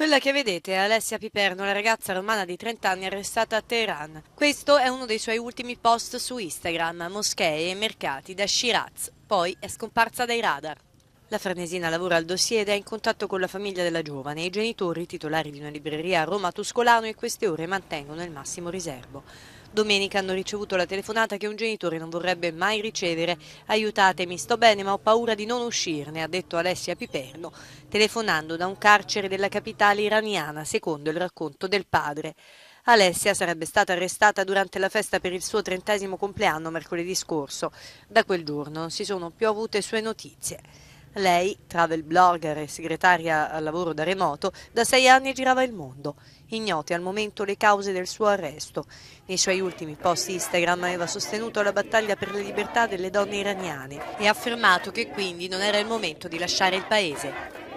Quella che vedete è Alessia Piperno, la ragazza romana di 30 anni arrestata a Teheran. Questo è uno dei suoi ultimi post su Instagram, moschee e mercati da Shiraz, poi è scomparsa dai radar. La Farnesina lavora al dossier ed è in contatto con la famiglia della giovane. I genitori, titolari di una libreria a Roma Tuscolano, in queste ore mantengono il massimo riservo. Domenica hanno ricevuto la telefonata che un genitore non vorrebbe mai ricevere. Aiutatemi, sto bene ma ho paura di non uscirne, ha detto Alessia Piperno, telefonando da un carcere della capitale iraniana, secondo il racconto del padre. Alessia sarebbe stata arrestata durante la festa per il suo trentesimo compleanno mercoledì scorso. Da quel giorno non si sono più avute sue notizie. Lei, travel blogger e segretaria al lavoro da remoto, da sei anni girava il mondo. Ignote al momento le cause del suo arresto. Nei suoi ultimi post Instagram aveva sostenuto la battaglia per le libertà delle donne iraniane e ha affermato che quindi non era il momento di lasciare il paese.